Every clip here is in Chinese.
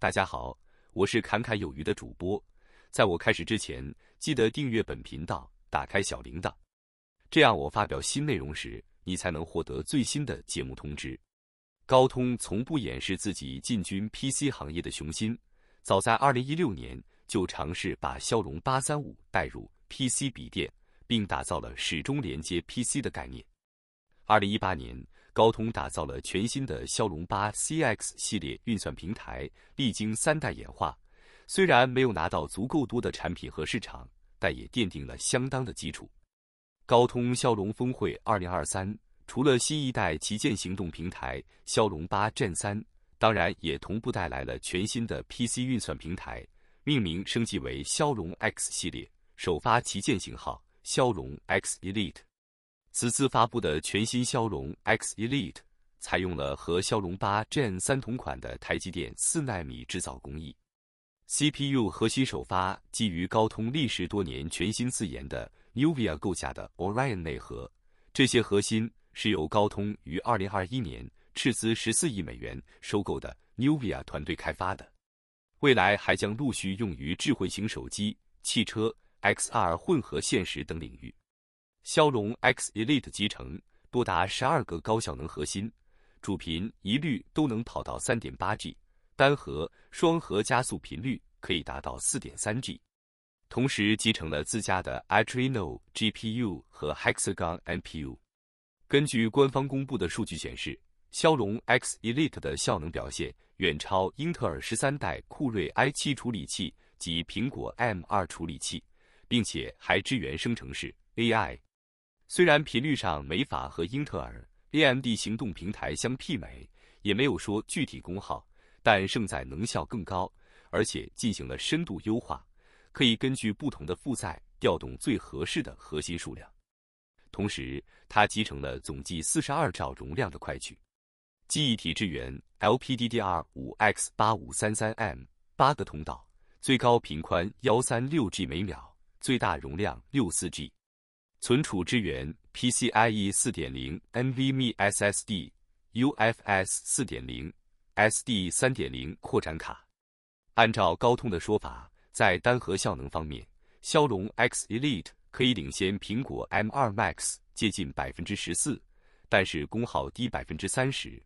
大家好，我是侃侃有余的主播。在我开始之前，记得订阅本频道，打开小铃铛，这样我发表新内容时，你才能获得最新的节目通知。高通从不掩饰自己进军 PC 行业的雄心，早在二零一六年就尝试把骁龙八三五带入 PC 笔电，并打造了始终连接 PC 的概念。二零一八年。高通打造了全新的骁龙八 cx 系列运算平台，历经三代演化。虽然没有拿到足够多的产品和市场，但也奠定了相当的基础。高通骁龙峰会2023除了新一代旗舰行动平台骁龙8 Gen 3，当然也同步带来了全新的 PC 运算平台，命名升级为骁龙 X 系列，首发旗舰型号骁龙 X Elite。此次发布的全新骁龙 X Elite 采用了和骁龙八 Gen 三同款的台积电四纳米制造工艺，CPU 核心首发基于高通历时多年全新自研的 n v i i a 构架的 Orion 内核，这些核心是由高通于二零二一年斥资十四亿美元收购的 n v i i a 团队开发的，未来还将陆续用于智慧型手机、汽车、XR 混合现实等领域。骁龙 X Elite 集成多达十二个高效能核心，主频一律都能跑到三点八 G，单核、双核加速频率可以达到四点三 G，同时集成了自家的 Adreno GPU 和 Hexagon NPU。根据官方公布的数据显示，骁龙 X Elite 的效能表现远超英特尔十三代酷睿 i7 处理器及苹果 M 二处理器，并且还支援生成式 AI。虽然频率上没法和英特尔、AMD 行动平台相媲美，也没有说具体功耗，但胜在能效更高，而且进行了深度优化，可以根据不同的负载调动最合适的核心数量。同时，它集成了总计四十二兆容量的快取，记忆体支援 LPDDR5X8533M，八个通道，最高频宽幺三六 G 每秒，最大容量六四 G。存储支援 PCIe 4.0 NVMe SSD、UFS 4.0、SD 3.0扩展卡。按照高通的说法，在单核效能方面，骁龙 X Elite 可以领先苹果 M2 Max 接近百分之十四，但是功耗低百分之三十。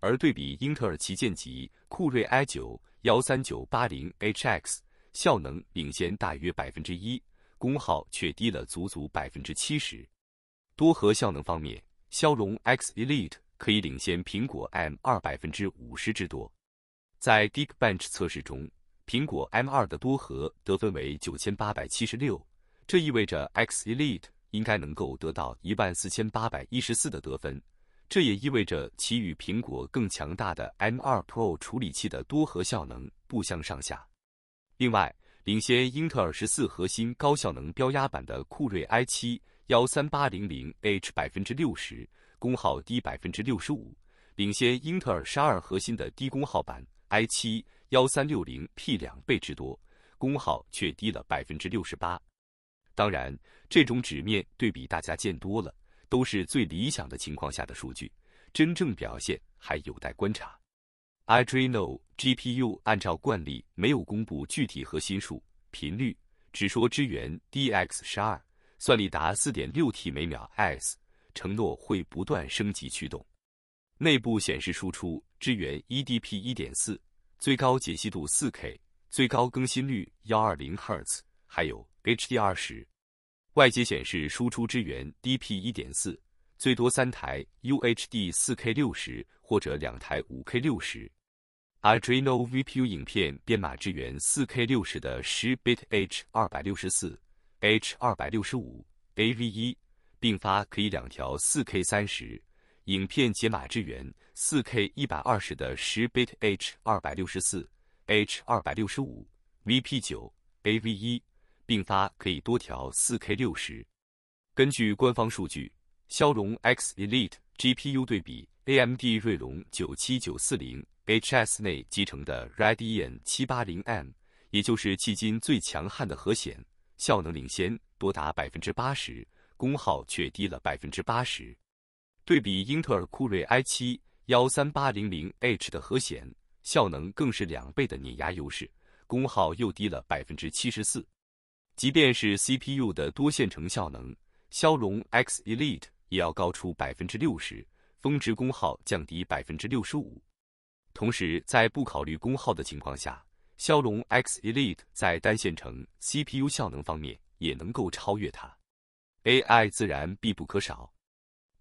而对比英特尔旗舰级酷睿 i9 13980HX，效能领先大约百分之一。功耗却低了足足百分之七十。多核效能方面，骁龙 X Elite 可以领先苹果 M 二百分之五十之多。在 Geekbench 测试中，苹果 M 二的多核得分为九千八百七十六，这意味着 X Elite 应该能够得到一万四千八百一十四的得分。这也意味着其与苹果更强大的 M 二 Pro 处理器的多核效能不相上下。另外，领先英特尔十四核心高效能标压版的酷睿 i7 13800H，百分之六十功耗低百分之六十五，领先英特尔十二核心的低功耗版 i7 1360P 两倍之多，功耗却低了百分之六十八。当然，这种纸面对比大家见多了，都是最理想的情况下的数据，真正表现还有待观察。Adreno GPU 按照惯例没有公布具体核心数、频率，只说支援 DX12，算力达 4.6T 每秒 s，承诺会不断升级驱动。内部显示输出支援 EDP1.4，最高解析度 4K，最高更新率 120Hz，还有 HDR10。外接显示输出支援 DP1.4。最多三台 UHD 4K 60或者两台 5K 60，Adreno VPU 影片编码支援 4K 60的 10bit H264、H265、AV1，并发可以两条 4K 30；影片解码支援 4K 120的 10bit H264、H265、VP9、AV1，并发可以多条 4K 60。根据官方数据。骁龙 X Elite GPU 对比 AMD 锐龙九七九四零 HS 内集成的 Radeon 七八零 M，也就是迄今最强悍的核显，效能领先多达百分之八十，功耗却低了百分之八十。对比英特尔酷睿 i 七幺三八零零 H 的核显，效能更是两倍的碾压优势，功耗又低了百分之七十四。即便是 CPU 的多线程效能，骁龙 X Elite。也要高出百分之六十，峰值功耗降低百分之六十五。同时，在不考虑功耗的情况下，骁龙 X Elite 在单线程 CPU 效能方面也能够超越它。AI 自然必不可少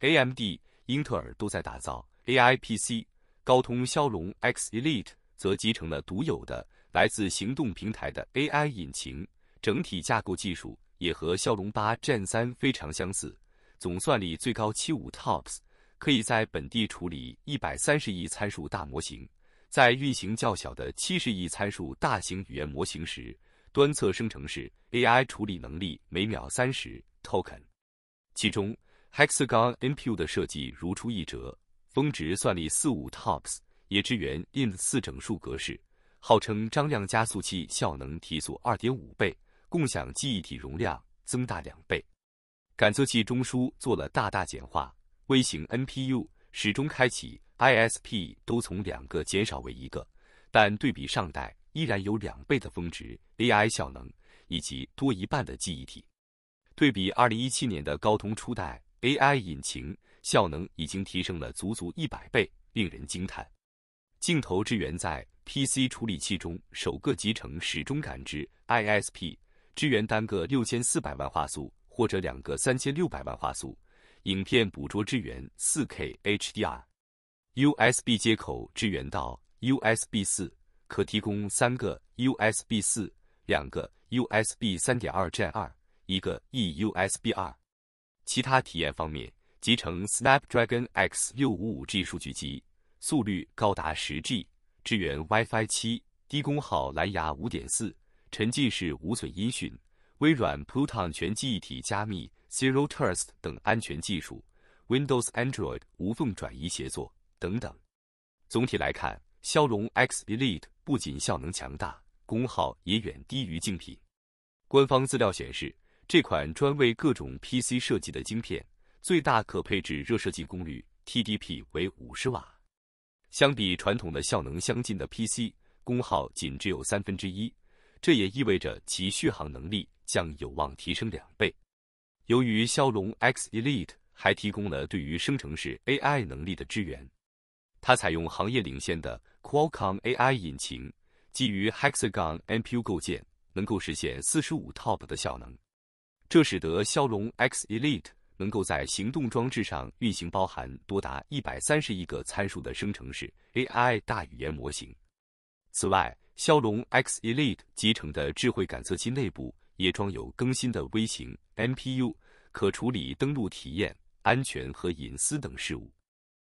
，AMD、英特尔都在打造 AI PC，高通骁龙 X Elite 则集成了独有的来自行动平台的 AI 引擎，整体架构技术也和骁龙八战三非常相似。总算力最高七五 TOPS，可以在本地处理一百三十亿参数大模型。在运行较小的七十亿参数大型语言模型时，端侧生成式 AI 处理能力每秒三十 token。其中 Hexagon NPU 的设计如出一辙，峰值算力四五 TOPS，也支援 i n 四4整数格式，号称张量加速器效能提速二点五倍，共享记忆体容量增大两倍。感测器中枢做了大大简化，微型 NPU 始终开启，ISP 都从两个减少为一个，但对比上代依然有两倍的峰值 AI 效能以及多一半的记忆体。对比二零一七年的高通初代 AI 引擎，效能已经提升了足足一百倍，令人惊叹。镜头支援在 PC 处理器中首个集成始终感知 ISP，支援单个六千四百万画素。或者两个三千六百万画素，影片捕捉支援 4K HDR，USB 接口支援到 USB 四，可提供三个 USB 四，两个 USB 三点二 Gen 二，一个 eUSB 二。其他体验方面，集成 Snapdragon X 六五五 G 数据机，速率高达十 G，支援 WiFi 七，低功耗蓝牙五点四，沉浸式无损音讯。微软 Pluton 全记忆体加密、Zero Trust 等安全技术，Windows Android 无缝转移协作等等。总体来看，骁龙 X Elite 不仅效能强大，功耗也远低于竞品。官方资料显示，这款专为各种 PC 设计的晶片，最大可配置热设计功率 TDP 为五十瓦。相比传统的效能相近的 PC，功耗仅只有三分之一，这也意味着其续航能力。将有望提升两倍。由于骁龙 X Elite 还提供了对于生成式 AI 能力的支援，它采用行业领先的 Qualcomm AI 引擎，基于 Hexagon MPU 构建，能够实现四十五 TOP 的效能。这使得骁龙 X Elite 能够在行动装置上运行包含多达一百三十亿个参数的生成式 AI 大语言模型。此外，骁龙 X Elite 集成的智慧感测器内部。也装有更新的微型 MPU，可处理登录体验、安全和隐私等事务。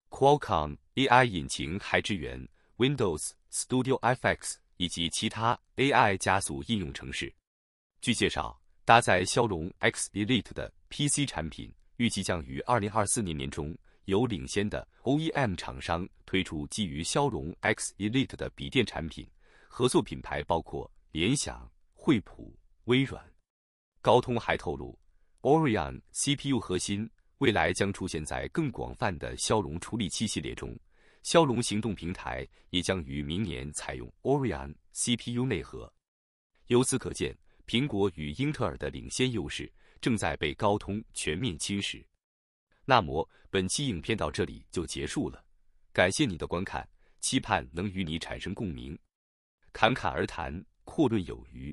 Qualcomm AI 引擎还支援 Windows Studio FX 以及其他 AI 加速应用程式。据介绍，搭载骁龙 X Elite 的 PC 产品预计将于二零二四年年中由领先的 OEM 厂商推出基于骁龙 X Elite 的笔电产品。合作品牌包括联想、惠普。微软、高通还透露，Orion CPU 核心未来将出现在更广泛的骁龙处理器系列中，骁龙行动平台也将于明年采用 Orion CPU 内核。由此可见，苹果与英特尔的领先优势正在被高通全面侵蚀。那么，本期影片到这里就结束了，感谢你的观看，期盼能与你产生共鸣。侃侃而谈，阔论有余。